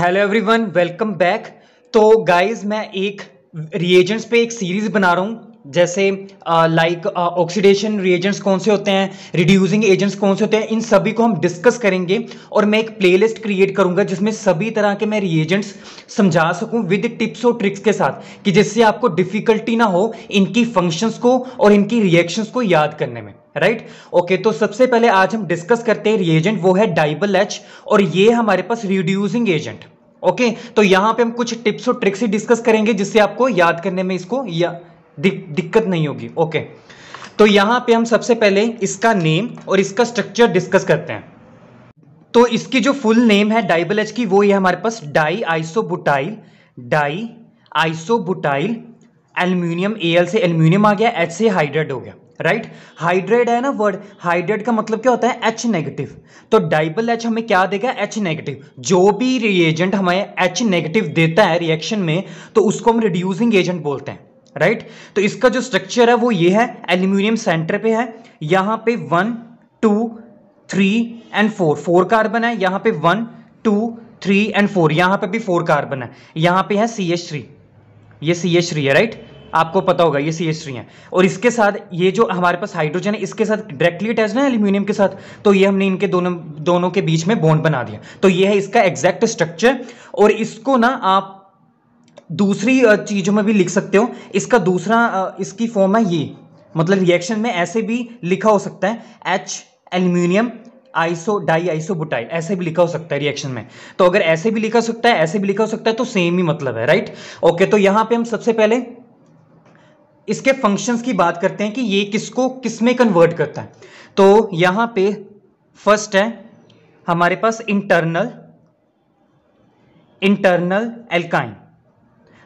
Hello everyone welcome back तो guys मैं एक रिएजेंट्स पे एक सीरीज़ बना रहा हूँ जैसे लाइक ऑक्सीडेशन रिएजेंट्स कौन से होते हैं रिड्यूसिंग एजेंट्स कौन से होते हैं इन सभी को हम डिस्कस करेंगे और मैं एक प्लेलिस्ट क्रिएट करूँगा जिसमें सभी तरह के मैं रिएजेंट्स समझा सकूँ विद टिप्स और ट्रिक्स के साथ कि जिससे आपको डिफ़िकल्टी ना हो इनकी फंक्शंस को और इनकी रिएक्शंस को याद करने में राइट right? ओके okay, तो सबसे पहले आज हम डिस्कस करते हैं रिएजेंट वो है डाइबल एच और ये हमारे पास रिड्यूसिंग एजेंट ओके तो यहां पे हम कुछ टिप्स और ट्रिक्स ही डिस्कस करेंगे जिससे आपको याद करने में इसको या दि, दिक्कत नहीं होगी ओके okay? तो यहां पे हम सबसे पहले इसका नेम और इसका स्ट्रक्चर डिस्कस करते हैं तो इसकी जो फुल नेम है डाइबल एच की वो ये हमारे पास diisobutyl diisobutyl aluminium L से एल्यूमिनियम आ गया एच से हाइड्रेट हो गया राइट हाइड्रेट है ना वर्ड हाइड्रेट का मतलब क्या होता है एच नेगेटिव तो डाइबल एच हमें क्या देगा एच नेगेटिव जो भी रिएजेंट हमें एच नेगेटिव देता है रिएक्शन में तो उसको हम रिड्यूसिंग एजेंट बोलते हैं राइट right? तो इसका जो स्ट्रक्चर है वो ये है एल्यूमिनियम सेंटर पे है यहां पे one two three and four four carbon है यहां पे one two three and four यहां पे भी फोर कार्बन है यहां पे है सी एच थ्री ये सी एच थ्री है राइट right? आपको पता होगा ये सी एच थ्री है और इसके साथ ये जो हमारे पास हाइड्रोजन है इसके साथ डायरेक्टली अटैच ना एल्यूमिनियम के साथ तो ये हमने इनके दोनों दोनों के बीच में बॉन्ड बना दिया तो ये है इसका एग्जैक्ट स्ट्रक्चर और इसको ना आप दूसरी चीज़ों में भी लिख सकते हो इसका दूसरा इसकी फॉर्म है ये मतलब रिएक्शन में ऐसे भी लिखा हो सकता है H aluminium iso di iso isobutyl ऐसे भी लिखा हो सकता है रिएक्शन में तो अगर ऐसे भी लिखा सकता है ऐसे भी लिखा हो सकता है तो सेम ही मतलब है राइट ओके तो यहाँ पे हम सबसे पहले इसके फंक्शंस की बात करते हैं कि ये किसको किस में कन्वर्ट करता है तो यहां पे फर्स्ट है हमारे पास इंटरनल इंटरनल एल्काइन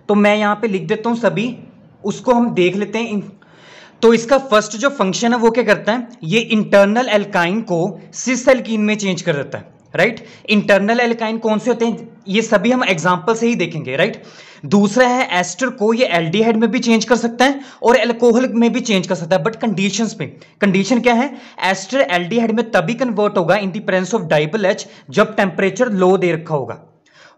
तो मैं यहां पे लिख देता हूं सभी उसको हम देख लेते हैं तो इसका फर्स्ट जो फंक्शन है वो क्या करता है ये इंटरनल एल्काइन को सिस एल्किन में चेंज कर देता है राइट इंटरनल एल्काइन कौन से होते हैं ये सभी हम एग्जाम्पल से ही देखेंगे राइट right? दूसरा है एस्टर को ये एल्डिहाइड में भी चेंज कर सकता है और एल्कोहल में भी चेंज कर सकता है बट कंडीशन पे कंडीशन क्या है एस्टर एल्डिहाइड में तभी कन्वर्ट होगा in the presence of DIBAL H जब टेम्परेचर लो दे रखा होगा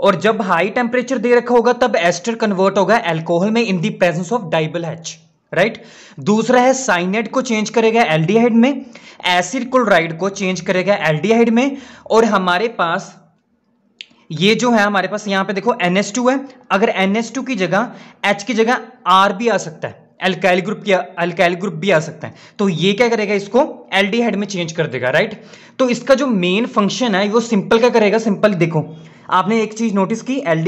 और जब हाई टेम्परेचर दे रखा होगा तब एस्टर कन्वर्ट होगा एल्कोहल में in the presence of DIBAL H right दूसरा है साइनेट को चेंज करेगा एल्डिहाइड में एसिड क्लोराइड को चेंज करेगा एल्डिहाइड में और हमारे पास ये जो है हमारे पास यहाँ पे देखो एन है अगर टू की जगह एच की जगह आर भी आ सकता है एल्काइल ग्रुप की अल्काइल ग्रुप भी आ सकता है तो ये क्या करेगा इसको एल्डिहाइड में चेंज कर देगा राइट तो इसका जो मेन फंक्शन है वो सिंपल क्या करेगा सिंपल देखो आपने एक चीज नोटिस की एल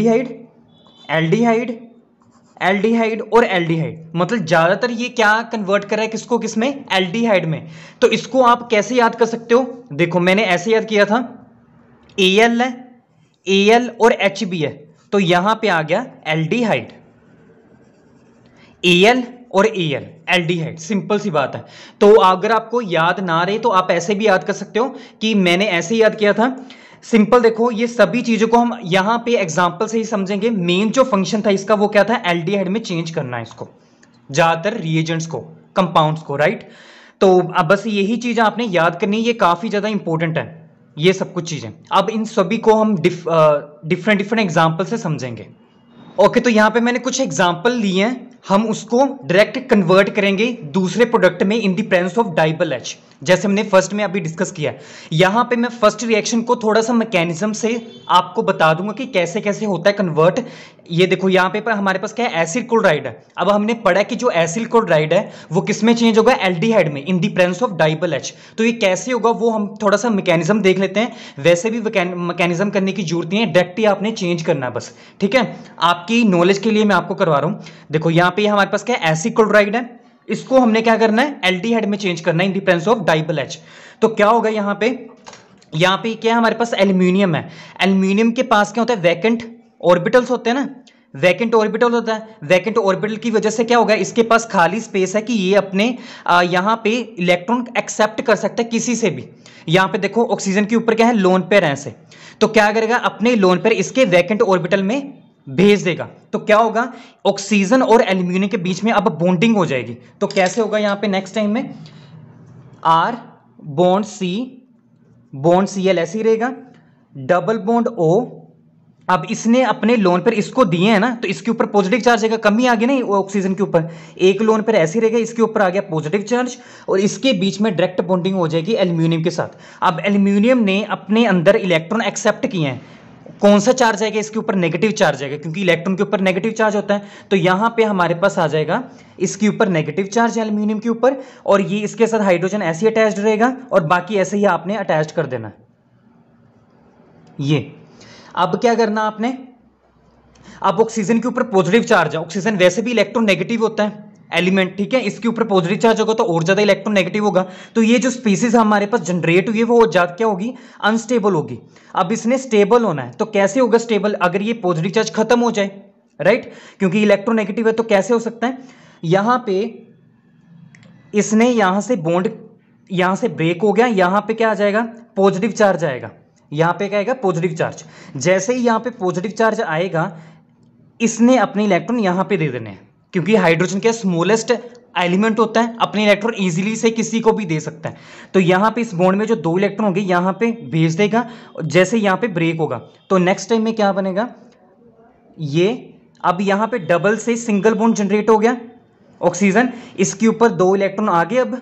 एल्डिहाइड एल्डिहाइड और एल्डिहाइड मतलब ज़्यादातर ये क्या कन्वर्ट कर रहा है किसको किसमें एल्डिहाइड में तो इसको आप कैसे याद कर सकते हो देखो मैंने ऐसे याद किया था ए एल है ए और एच है तो यहां पे आ गया एल्डिहाइड एल और एल एल्डिहाइड सिंपल सी बात है तो अगर आपको याद ना रहे तो आप ऐसे भी याद कर सकते हो कि मैंने ऐसे याद किया था सिंपल देखो ये सभी चीजों को हम यहां पे एग्जांपल से ही समझेंगे मेन जो फंक्शन था इसका वो क्या था एल्डिहाइड में चेंज करना है इसको ज्यादातर रिएजेंट्स को कंपाउंड्स को राइट तो अब बस यही चीज आपने याद करनी ये काफी ज्यादा इंपॉर्टेंट है ये सब कुछ चीज़ें अब इन सभी को हम डिफरेंट डिफरेंट एग्जाम्पल से समझेंगे ओके okay, तो यहाँ पे मैंने कुछ एग्जाम्पल लिए हैं हम उसको डायरेक्ट कन्वर्ट करेंगे दूसरे प्रोडक्ट में in the presence of DIBAL H जैसे हमने फर्स्ट में अभी डिस्कस किया यहाँ पे मैं फर्स्ट रिएक्शन को थोड़ा सा मैकेनिज्म से आपको बता दूंगा कि कैसे कैसे होता है कन्वर्ट ये देखो यहाँ पे पर हमारे पास क्या है एसिड क्लोराइड है अब हमने पढ़ा कि जो एसिड क्लोराइड है वो किस में चेंज होगा एल्डिहाइड में in the प्रेंस of DIBAL H तो ये कैसे होगा वो हम थोड़ा सा मैकेनिज्म देख लेते हैं वैसे भी मैकेनिज्म करने की जरूरत नहीं है डायरेक्ट ही आपने चेंज करना है बस ठीक है आपकी नॉलेज के लिए मैं आपको करवा रहा हूँ देखो यहाँ पे हमारे पास क्या है एसिड क्लोराइड है इसको हमने क्या करना है एल्डिहाइड में चेंज करना है इन डिपेंस ऑफ डाइबल एच तो क्या होगा यहां पे यहां पे क्या है हमारे पास एल्यूमिनियम है एल्यूमिनियम के पास क्या होता है वैकेंट ऑर्बिटल्स होते हैं ना वैकेंट ऑर्बिटल होता है वैकेंट ऑर्बिटल की वजह से क्या होगा इसके पास खाली स्पेस है कि ये अपने यहां पे इलेक्ट्रॉन एक्सेप्ट कर सकता है किसी से भी यहां पे देखो ऑक्सीजन के ऊपर क्या है लोन पेयर ऐसे तो क्या करेगा अपने लोन पेयर इसके वैकेंट ऑर्बिटल में भेज देगा तो क्या होगा ऑक्सीजन और एल्यूमिनियम के बीच में अब बॉन्डिंग हो जाएगी तो कैसे होगा यहां पे नेक्स्ट टाइम में R bond C bond C L ऐसे रहेगा डबल बॉन्ड ओ अब इसने अपने लोन पर इसको दिए हैं ना तो इसके ऊपर पॉजिटिव चार्ज रहेगा कमी आ गया ना ऑक्सीजन के ऊपर एक लोन पर ऐसे रहेगा इसके ऊपर आ गया पॉजिटिव चार्ज और इसके बीच में डायरेक्ट बॉन्डिंग हो जाएगी एल्यूमिनियम के साथ अब एल्यूमिनियम ने अपने अंदर इलेक्ट्रॉन एक्सेप्ट किए हैं कौन सा चार्ज आएगा इसके ऊपर नेगेटिव चार्ज आएगा क्योंकि इलेक्ट्रॉन के ऊपर नेगेटिव चार्ज होता है तो यहां पे हमारे पास आ जाएगा इसके ऊपर नेगेटिव चार्ज है एल्यूमिनियम के ऊपर और ये इसके साथ हाइड्रोजन ऐसे ही अटैच रहेगा और बाकी ऐसे ही आपने अटैच कर देना ये अब क्या करना आपने अब ऑक्सीजन के ऊपर पॉजिटिव चार्ज है ऑक्सीजन वैसे भी इलेक्ट्रॉन नेगेटिव होता है एलिमेंट ठीक है इसके ऊपर पॉजिटिव चार्ज होगा तो और ज्यादा इलेक्ट्रॉन नेगेटिव होगा तो ये जो स्पीसीज हमारे पास जनरेट हुई है वो ज्यादा क्या होगी अनस्टेबल होगी अब इसने स्टेबल होना है तो कैसे होगा स्टेबल अगर ये पॉजिटिव चार्ज खत्म हो जाए राइट क्योंकि इलेक्ट्रोनेगेटिव है तो कैसे हो सकता है यहां पर इसने यहां से बॉन्ड यहां से ब्रेक हो गया यहां पे क्या आ जाएगा पॉजिटिव चार्ज आएगा यहां पे क्या आएगा पॉजिटिव चार्ज जैसे ही यहां पे पॉजिटिव चार्ज आएगा इसने अपने इलेक्ट्रॉन यहां पर दे देने हैं क्योंकि हाइड्रोजन क्या स्मॉलेस्ट एलिमेंट होता है अपने इलेक्ट्रॉन इजीली से किसी को भी दे सकता है तो यहाँ पे इस बॉन्ड में जो दो इलेक्ट्रॉन होंगे यहाँ पे भेज देगा जैसे यहाँ पे ब्रेक होगा तो नेक्स्ट टाइम में क्या बनेगा ये अब यहाँ पे डबल से सिंगल बॉन्ड जनरेट हो गया ऑक्सीजन इसके ऊपर दो इलेक्ट्रॉन आ गए अब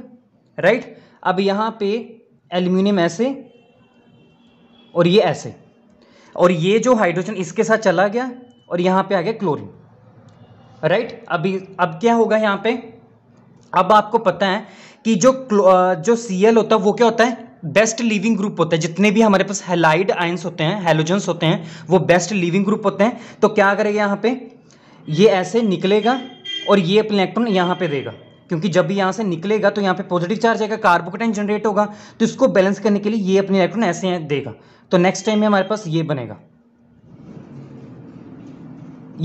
राइट अब यहाँ पे एल्यूमिनियम ऐसे और ये ऐसे और ये जो हाइड्रोजन इसके साथ चला गया और यहाँ पे आ गया क्लोरिन राइट अभी अब क्या होगा यहाँ पे अब आपको पता है कि जो जो सीएल होता है वो क्या होता है बेस्ट लिविंग ग्रुप होता है जितने भी हमारे पास हेलाइड आयंस होते हैं हेलोजेंस होते हैं वो बेस्ट लिविंग ग्रुप होते हैं तो क्या करेगा यहां पे ये ऐसे निकलेगा और ये अपने इलेक्ट्रॉन यहां पे देगा क्योंकि जब भी यहां से निकलेगा तो यहां पे पॉजिटिव चार्ज आएगा कार्बोकेटाइन जनरेट होगा तो इसको बैलेंस करने के लिए ये अपने इलेक्ट्रॉन ऐसे देगा तो नेक्स्ट टाइम में हमारे पास ये बनेगा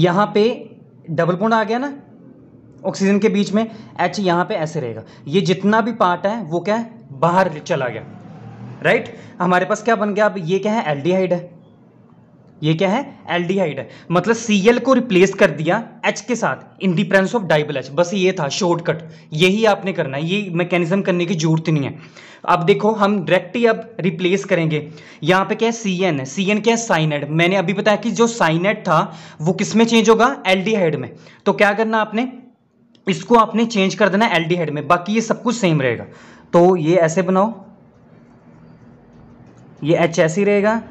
यहां पे डबल बॉन्ड आ गया ना ऑक्सीजन के बीच में एच यहाँ पे ऐसे रहेगा ये जितना भी पार्ट है वो क्या है बाहर चला गया राइट हमारे पास क्या बन गया अब ये क्या है एल्डिहाइड है ये क्या है एल्डिहाइड है मतलब सीएल को रिप्लेस कर दिया एच के साथ इन दी ऑफ डाइबल एच बस ये था शॉर्टकट यही आपने करना है ये मैकेनिज्म करने की जरूरत नहीं है अब देखो हम डायरेक्ट ही अब रिप्लेस करेंगे यहाँ पे क्या है सी एन है सी एन क्या है साइनेड मैंने अभी बताया कि जो साइनेड था वो किस में चेंज होगा एल्डिहाइड में तो क्या करना आपने इसको आपने चेंज कर देना एल्डिहाइड में बाकी ये सब कुछ सेम रहेगा तो ये ऐसे बनाओ ये एच ऐसे रहेगा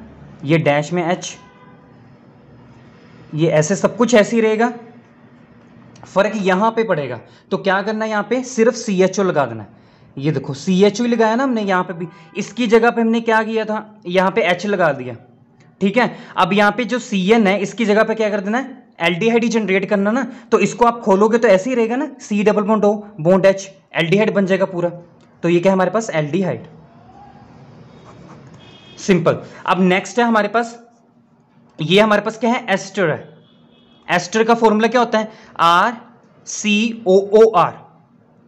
ये डैश में एच ये ऐसे सब कुछ ऐसे ही रहेगा फ़र्क यहां पे पड़ेगा तो क्या करना है यहाँ पे सिर्फ सी एच ओ लगा देना ये देखो सी एच ओ लगाया ना हमने यहां पे भी इसकी जगह पे हमने क्या किया था यहाँ पे एच लगा दिया ठीक है अब यहाँ पे जो सी एन है इसकी जगह पे क्या कर देना है एल्डिहाइड ही जनरेट करना ना तो इसको आप खोलोगे तो ऐसे ही रहेगा ना C double bond O bond H aldehyde बन जाएगा पूरा तो ये क्या हमारे पास एल्डिहाइड सिंपल अब नेक्स्ट है हमारे पास ये हमारे पास क्या है एस्टर है एस्टर का फॉर्मूला क्या होता है आर सी ओ ओ आर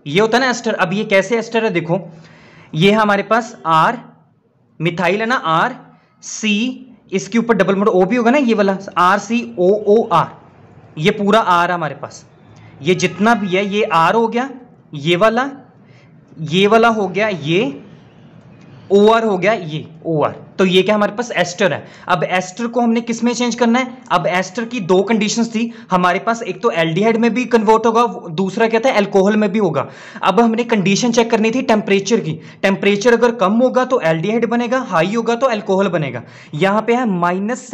ये होता है ना एस्टर अब ये कैसे एस्टर है देखो ये हमारे पास आर मिथाइल है ना आर सी इसके ऊपर डबल मोड ओ भी होगा ना ये वाला आर सी ओ ओ आर ये पूरा आर है हमारे पास ये जितना भी है ये आर हो गया ये वाला ये वाला हो गया ये ओ आर हो गया ये ओ आर तो ये क्या हमारे पास एस्टर है अब एस्टर को हमने किस में चेंज करना है अब एस्टर की दो कंडीशंस थी हमारे पास एक तो एल्डिहाइड में भी कन्वर्ट होगा दूसरा क्या था एल्कोहल में भी होगा अब हमने कंडीशन चेक करनी थी टेम्परेचर की टेम्परेचर अगर कम होगा तो एल्डिहाइड बनेगा हाई होगा तो एल्कोहल बनेगा यहाँ पे है माइनस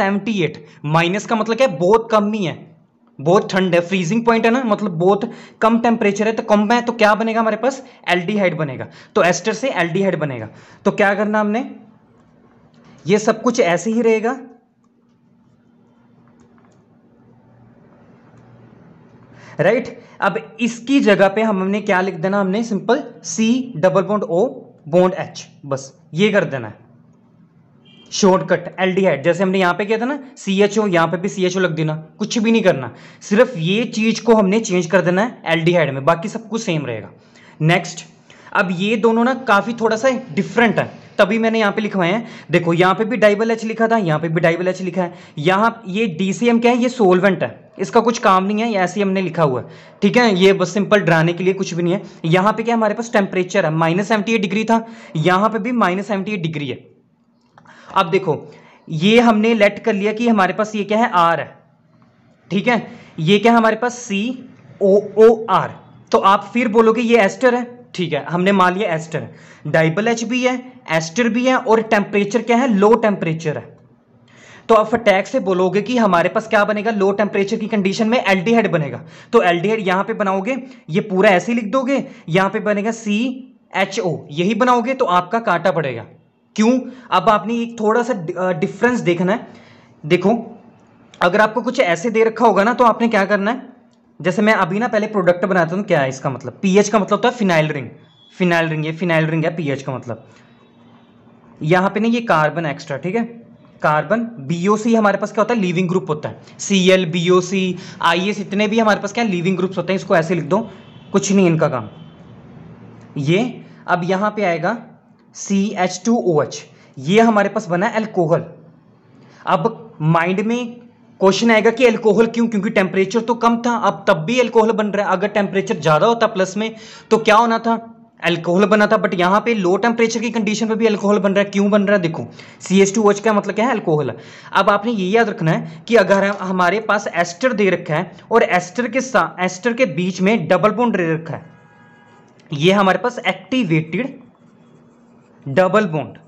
माइनस का मतलब क्या है बहुत कम ही है बहुत ठंड है फ्रीजिंग पॉइंट है ना मतलब बहुत कम टेम्परेचर है तो कम है तो क्या बनेगा हमारे पास एल्डिहाइड बनेगा तो एस्टर से एल्डिहाइड बनेगा तो क्या करना हमने ये सब कुछ ऐसे ही रहेगा राइट right? अब इसकी जगह पे हमने क्या लिख देना हमने simple C double bond O bond H बस ये कर देना है शॉर्टकट हाइड जैसे हमने यहां पे किया था ना सी एच ओ यहां पर भी सी एच ओ लग देना कुछ भी नहीं करना सिर्फ ये चीज को हमने चेंज कर देना है एल डी हाइड में बाकी सब कुछ सेम रहेगा नेक्स्ट अब ये दोनों ना काफी थोड़ा सा डिफरेंट है तभी मैंने यहाँ पे लिखवाए हैं देखो यहाँ पे भी डाइबल एच लिखा था यहाँ पे भी डाइबल एच लिखा है यहाँ ये डीसीएम क्या है ये सोलवेंट है इसका कुछ काम नहीं है ऐसे ही हमने लिखा हुआ है ठीक है ये बस सिंपल डराने के लिए कुछ भी नहीं है यहाँ पे क्या हमारे पास टेम्परेचर है माइनस सेवेंटी डिग्री था यहाँ पे भी माइनस सेवेंटी डिग्री है अब देखो ये हमने लेट कर लिया कि हमारे पास ये क्या है आर है ठीक है ये क्या हमारे पास सी ओ ओ आर तो आप फिर बोलोगे ये एस्टर है ठीक है हमने मान लिया एस्टर डाइबल एच भी है एस्टर भी है और टेम्परेचर क्या है लो टेम्परेचर है तो आप फटैक से बोलोगे कि हमारे पास क्या बनेगा लो टेम्परेचर की कंडीशन में एल्डिहाइड बनेगा तो एल्डिहाइड यहां पे बनाओगे ये पूरा ऐसे लिख दोगे यहां पे बनेगा सी एच ओ यही बनाओगे तो आपका काटा पड़ेगा क्यों अब आपने एक थोड़ा सा डिफरेंस देखना है देखो अगर आपको कुछ ऐसे दे रखा होगा ना तो आपने क्या करना है जैसे मैं अभी ना पहले प्रोडक्ट बनाता हूँ क्या है इसका मतलब पीएच का मतलब होता तो है फिनाइल रिंग फिनाइल रिंग ये फिनाइल रिंग है पीएच का मतलब यहाँ पे ना ये कार्बन एक्स्ट्रा ठीक है कार्बन बीओसी हमारे पास क्या होता है लिविंग ग्रुप होता है C L C I S इतने भी हमारे पास क्या लिविंग ग्रुप्स होते हैं इसको ऐसे लिख दो कुछ नहीं इनका काम ये अब यहाँ पे आएगा C H two O H ये हमारे पास बना है एल्कोहल अब माइंड में क्वेश्चन आएगा कि अल्कोहल क्यों क्योंकि टेम्परेचर तो कम था अब तब भी अल्कोहल बन रहा है अगर टेम्परेचर ज़्यादा होता प्लस में तो क्या होना था अल्कोहल बना था बट यहाँ पे लो टेम्परेचर की कंडीशन पे भी अल्कोहल बन रहा है क्यों बन रहा है देखो सी एस टू वॉच का मतलब क्या है अल्कोहल अब आपने ये याद रखना है कि अगर हमारे पास एस्टर दे रखा है और एस्टर के साथ एस्टर के बीच में डबल बोन्ड दे रखा है ये हमारे पास एक्टिवेटेड डबल बोन्ड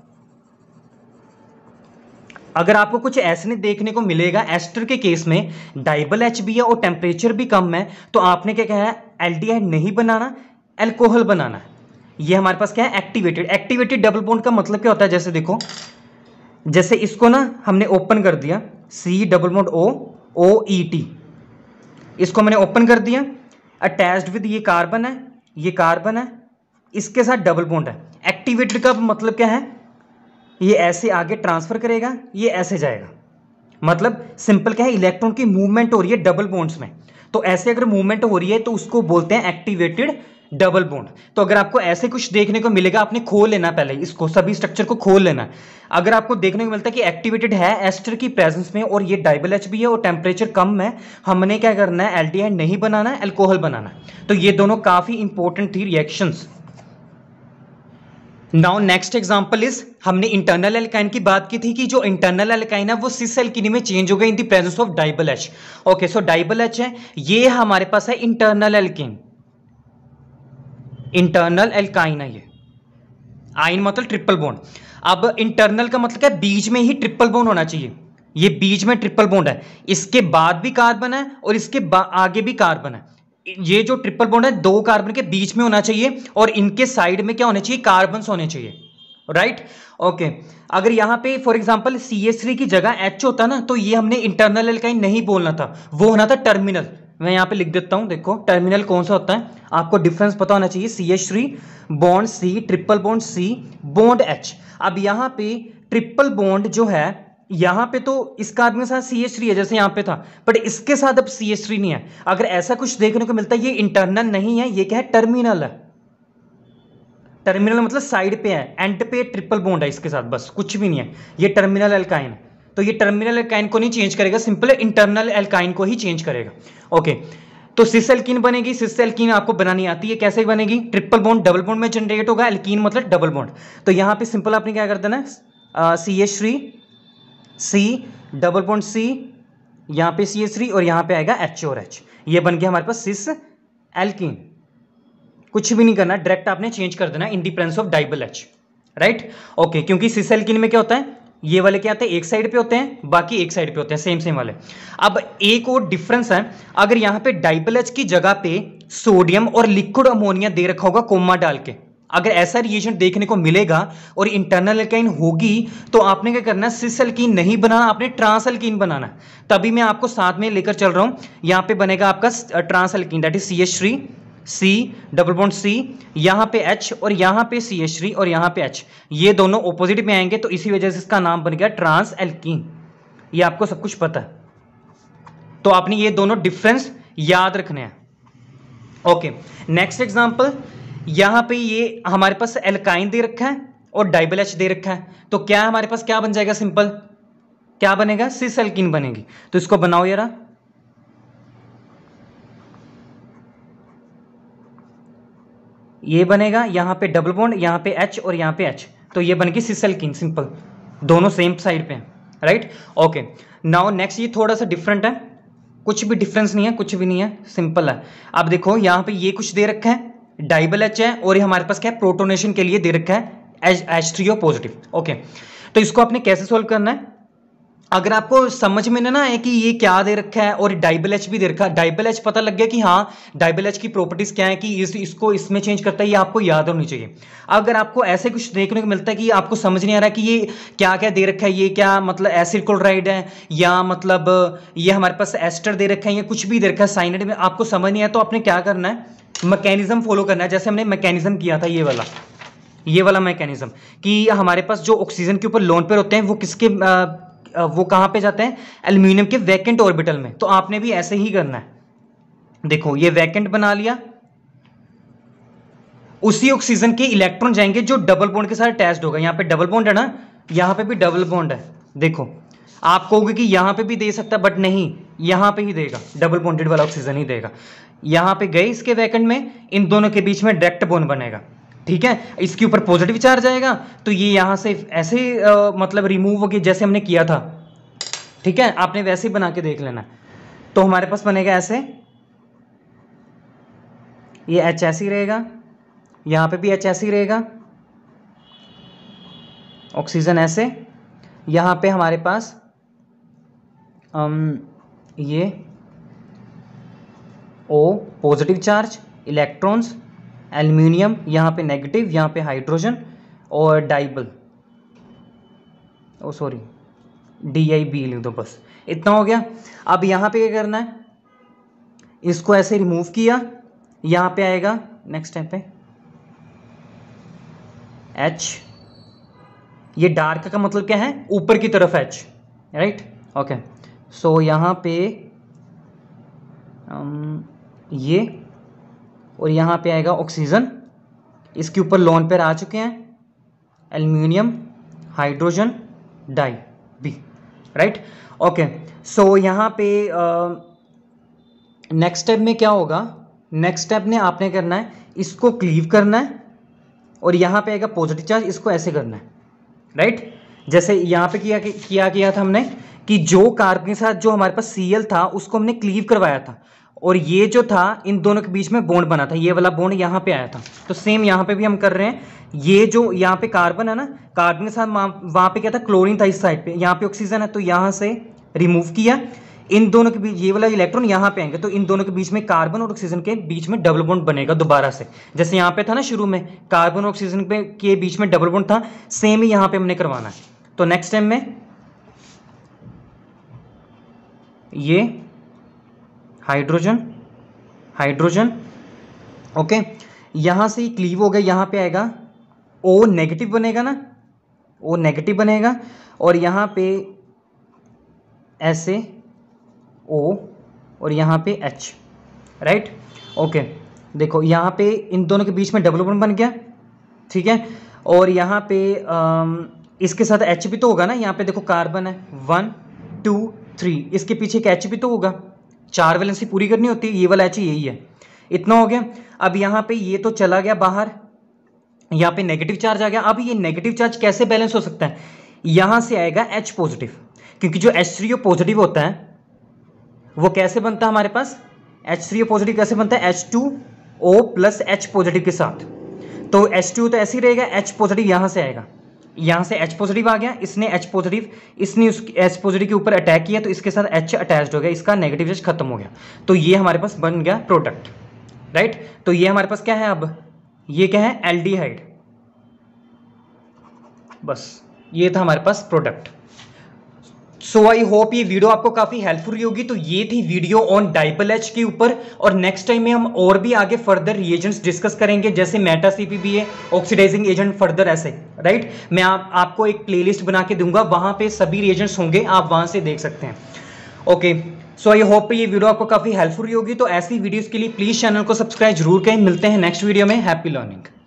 अगर आपको कुछ ऐसे नहीं देखने को मिलेगा एस्टर के केस में डाइबल एच भी है और टेम्परेचर भी कम है तो आपने क्या कहा है एल्डिहाइड नहीं बनाना एल्कोहल बनाना है ये हमारे पास क्या है एक्टिवेटेड एक्टिवेटेड डबल बॉन्ड का मतलब क्या होता है जैसे देखो जैसे इसको ना हमने ओपन कर दिया C double bond O O E T इसको मैंने ओपन कर दिया अटैच्ड विद ये कार्बन है ये कार्बन है इसके साथ डबल बोन्ड है एक्टिवेटेड का मतलब क्या है ये ऐसे आगे ट्रांसफर करेगा ये ऐसे जाएगा मतलब सिंपल क्या है इलेक्ट्रॉन की मूवमेंट हो रही है डबल बोन्ड्स में तो ऐसे अगर मूवमेंट हो रही है तो उसको बोलते हैं एक्टिवेटेड डबल बोन्ड तो अगर आपको ऐसे कुछ देखने को मिलेगा आपने खोल लेना पहले इसको सभी स्ट्रक्चर को खोल लेना अगर आपको देखने को मिलता है कि एक्टिवेटेड है एस्टर की प्रेजेंस में और ये डाइबल एच भी है और टेम्परेचर कम है हमने क्या करना है एल नहीं बनाना है एल्कोहल बनाना तो ये दोनों काफ़ी इंपॉर्टेंट थी reactions now next example is हमने इंटरनल एल्काइन की बात की थी कि जो इंटरनल एल्काइन है वो सिस एल्किनी में चेंज हो गई in the presence of DIBAL H okay so DIBAL H है ये हमारे पास है इंटरनल एल्किन इंटरनल एल्काइन है ये आइन मतलब ट्रिपल बोन अब इंटरनल का मतलब क्या बीच में ही ट्रिपल बोन होना चाहिए ये बीच में ट्रिपल बोन्ड है इसके बाद भी कार्बन है और इसके आगे भी कार्बन है ये जो ट्रिपल बॉन्ड है दो कार्बन के बीच में होना चाहिए और इनके साइड में क्या होने चाहिए कार्बन होने चाहिए राइट right? Okay okay. अगर यहाँ पे फॉर एग्जांपल सी एस की जगह एच होता ना तो ये हमने इंटरनल एलकाइन नहीं बोलना था वो होना था टर्मिनल मैं यहाँ पे लिख देता हूँ देखो टर्मिनल कौन सा होता है आपको डिफरेंस पता होना चाहिए C S three bond C triple bond C bond H अब यहाँ पे ट्रिपल बॉन्ड जो है यहां पे तो इस कार्ड के साथ सी एच थ्री है जैसे यहां पे था बट इसके साथ अब सी एच थ्री नहीं है अगर ऐसा कुछ देखने को मिलता है ये इंटरनल नहीं है ये क्या है टर्मिनल है टर्मिनल मतलब साइड पे है एंड पे ट्रिपल बोन्ड है इसके साथ बस कुछ भी नहीं है ये टर्मिनल एल्काइन है तो ये टर्मिनल एल्काइन को नहीं चेंज करेगा सिंपल इंटरनल एल्काइन को ही चेंज करेगा ओके तो सिस एल्किन बनेगी सिस एल्किन आपको बनानी आती है कैसे बनेगी ट्रिपल बॉन्ड डबल बॉन्ड में जनरेट होगा एल्किन मतलब डबल बॉन्ड तो यहां पे सिंपल आपने क्या कर देना C H three C double point C यहाँ पे सी एच थ्री और यहाँ पे आएगा एच और एच ये बन गया हमारे पास सिस एल्किन कुछ भी नहीं करना डायरेक्ट आपने चेंज कर देना in the of DIBAL H right okay क्योंकि सिस एल्किन में क्या होता है ये वाले क्या आते हैं एक साइड पे होते हैं बाकी एक साइड पे होते हैं सेम सेम वाले अब एक और डिफरेंस है अगर यहां पे डाइबल एच की जगह पे सोडियम और लिक्विड अमोनिया दे रखा होगा कोमा डाल के अगर ऐसा रिएक्शन देखने को मिलेगा और इंटरनल एल्काइन होगी तो आपने क्या करना सिस एल्किन नहीं बनाना आपने ट्रांस एल्किन बनाना तभी मैं आपको साथ में लेकर चल रहा हूं यहां पे बनेगा आपका trans alkene that is C H three C double bond C यहां पे एच और यहां पे सी एच थ्री और यहां पे एच ये दोनों ओपोजिट में आएंगे तो इसी वजह से इसका नाम बन गया ट्रांस एल्किन ये आपको सब कुछ पता है तो आपने ये दोनों डिफरेंस याद रखने हैं ओके नेक्स्ट एग्जाम्पल यहाँ पे ये हमारे पास एल्काइन दे रखा है और डाइबल एच दे रखा है तो क्या हमारे पास क्या बन जाएगा सिंपल क्या बनेगा सिस एल्किन बनेगी तो इसको बनाओ यार ये बनेगा यहाँ पे डबल बॉन्ड यहाँ पे एच और यहाँ पे एच तो ये बन गई सिसलकिन सिंपल दोनों सेम साइड पे हैं राइट ओके नाउ नेक्स्ट ये थोड़ा सा डिफरेंट है कुछ भी डिफरेंस नहीं है कुछ भी नहीं है सिंपल है अब देखो यहाँ पे ये कुछ दे रखा है डाइबल एच है और ये हमारे पास क्या है प्रोटोनेशन के लिए दे रखा है H three O positive okay तो इसको आपने कैसे सोल्व करना है अगर आपको समझ में ना है कि ये क्या दे रखा है और डाइबल एच भी दे रखा है डाइबल एच पता लग गया कि हाँ डाइबल एच की प्रॉपर्टीज़ क्या है कि इस इसको इसमें चेंज करता है ये आपको याद होनी चाहिए अगर आपको ऐसे कुछ देखने को मिलता है कि आपको समझ नहीं आ रहा कि ये क्या क्या दे रखा है ये क्या मतलब एसिड क्लोराइड है या मतलब ये हमारे पास एस्टर दे रखा है या कुछ भी दे रखा है साइनेड में आपको समझ नहीं आया तो आपने क्या करना है मैकेनिज्म फॉलो करना है जैसे हमने मैकेनिज्म किया था ये वाला ये वाला मैकेनिज्म कि हमारे पास जो ऑक्सीजन के ऊपर लोन पर होते हैं वो किसके आ, वो कहां पे जाते हैं एल्यूमिनियम के वैकेंट ऑर्बिटल में तो आपने भी ऐसे ही करना है देखो ये वैकेंट बना लिया उसी ऑक्सीजन के इलेक्ट्रॉन जाएंगे जो डबल बॉन्ड के साथ अटैच्ड होगा यहां पे डबल बॉन्ड है ना यहां पे भी डबल बॉन्ड है देखो आप कहोगे कि यहाँ पे भी दे सकता है बट नहीं यहाँ पे ही देगा डबल बॉन्डेड वाला ऑक्सीजन ही देगा यहाँ पे गए इसके वैकेंट में इन दोनों के बीच में डायरेक्ट बोन बनेगा ठीक है इसके ऊपर पॉजिटिव चार्ज आएगा तो ये यहाँ से ऐसे ही मतलब रिमूव हो गया जैसे हमने किया था ठीक है आपने वैसे ही बना के देख लेना तो हमारे पास बनेगा ऐसे ये एच एस ही रहेगा यहाँ पे भी एच एस ही रहेगा ऑक्सीजन ऐसे यहाँ पे हमारे पास ये O positive charge electrons aluminium यहाँ पे नेगेटिव यहाँ पे हाइड्रोजन और DIBAL oh sorry D I B लिख दो बस इतना हो गया अब यहाँ पे क्या करना है इसको ऐसे रिमूव किया यहाँ पे आएगा नेक्स्ट टाइम पे एच ये डार्क का मतलब क्या है ऊपर की तरफ H right okay so so, यहाँ पे ये और यहाँ पे आएगा ऑक्सीजन इसके ऊपर लोन पेयर आ चुके हैं aluminium hydrogen di B right okay so यहाँ पे नेक्स्ट स्टेप में क्या होगा नेक्स्ट स्टेप ने आपने करना है इसको क्लीव करना है और यहाँ पे आएगा पॉजिटिव चार्ज इसको ऐसे करना है राइट जैसे यहाँ पे किया किया किया था हमने कि जो कार्बन के साथ जो हमारे पास सीएल था उसको हमने क्लीव करवाया था और ये जो था इन दोनों के बीच में बोन्ड बना था ये वाला बोन्ड यहाँ पे आया था तो सेम यहाँ पे भी हम कर रहे हैं ये जो यहाँ पे कार्बन है ना कार्बन के साथ वहाँ पे क्या था क्लोरीन था इस साइड पे यहाँ पे ऑक्सीजन है तो यहाँ से रिमूव किया इन दोनों के बीच ये वाला इलेक्ट्रॉन यहाँ पे आएंगे तो इन दोनों के बीच में कार्बन और ऑक्सीजन के बीच में डबल बोंड बनेगा दोबारा से जैसे यहाँ पे था ना शुरू में कार्बन और ऑक्सीजन के बीच में डबल बोंड था सेम ही यहाँ पे हमने करवाना है तो नेक्स्ट टाइम में ये हाइड्रोजन हाइड्रोजन ओके यहां से क्लीव हो गया यहाँ पे आएगा ओ नेगेटिव बनेगा ना ओ नेगेटिव बनेगा और यहाँ पे ऐसे ओ और यहां पे एच राइट ओके देखो यहाँ पे इन दोनों के बीच में डेवलपमेंट बन गया ठीक है और यहाँ पे आ, इसके साथ एच भी तो होगा ना यहाँ पे देखो कार्बन है वन टू थ्री इसके पीछे एक एच भी तो होगा चार वैलेंसी पूरी करनी होती है ये वाला एच यही है इतना हो गया अब यहाँ पे ये तो चला गया बाहर यहाँ पे नेगेटिव चार्ज आ गया अब ये नेगेटिव चार्ज कैसे बैलेंस हो सकता है यहाँ से आएगा एच पॉजिटिव क्योंकि जो एच थ्री पॉजिटिव होता है वो कैसे बनता है हमारे पास एच थ्री पॉजिटिव कैसे बनता है H two O plus H positive के साथ तो एच टू तो ऐसे ही रहेगा एच पॉजिटिव यहाँ से आएगा यहाँ से एच पॉजिटिव आ गया इसने एच पॉजिटिव इसने उस एच पॉजिटिव के ऊपर अटैक किया तो इसके साथ एच अटैच हो गया इसका नेगेटिव चार्ज खत्म हो गया तो ये हमारे पास बन गया प्रोडक्ट राइट तो ये हमारे पास क्या है अब ये क्या है एल्डिहाइड बस ये था हमारे पास प्रोडक्ट सो आई होप ये वीडियो आपको काफ़ी हेल्पफुल होगी तो ये थी वीडियो ऑन डाइपल एच के ऊपर और नेक्स्ट टाइम में हम और भी आगे फर्दर रिएजेंट्स डिस्कस करेंगे जैसे मेटा है ऑक्सीडाइजिंग एजेंट फर्दर ऐसे राइट मैं आप, आपको एक प्लेलिस्ट बना के दूंगा वहां पे सभी रिएजेंट्स होंगे आप वहां से देख सकते हैं ओके सो आई होप ये वीडियो आपको काफ़ी हेल्पफुल होगी तो ऐसी वीडियोज़ के लिए प्लीज़ चैनल को सब्सक्राइब जरूर करें मिलते हैं नेक्स्ट वीडियो में हैप्पी लर्निंग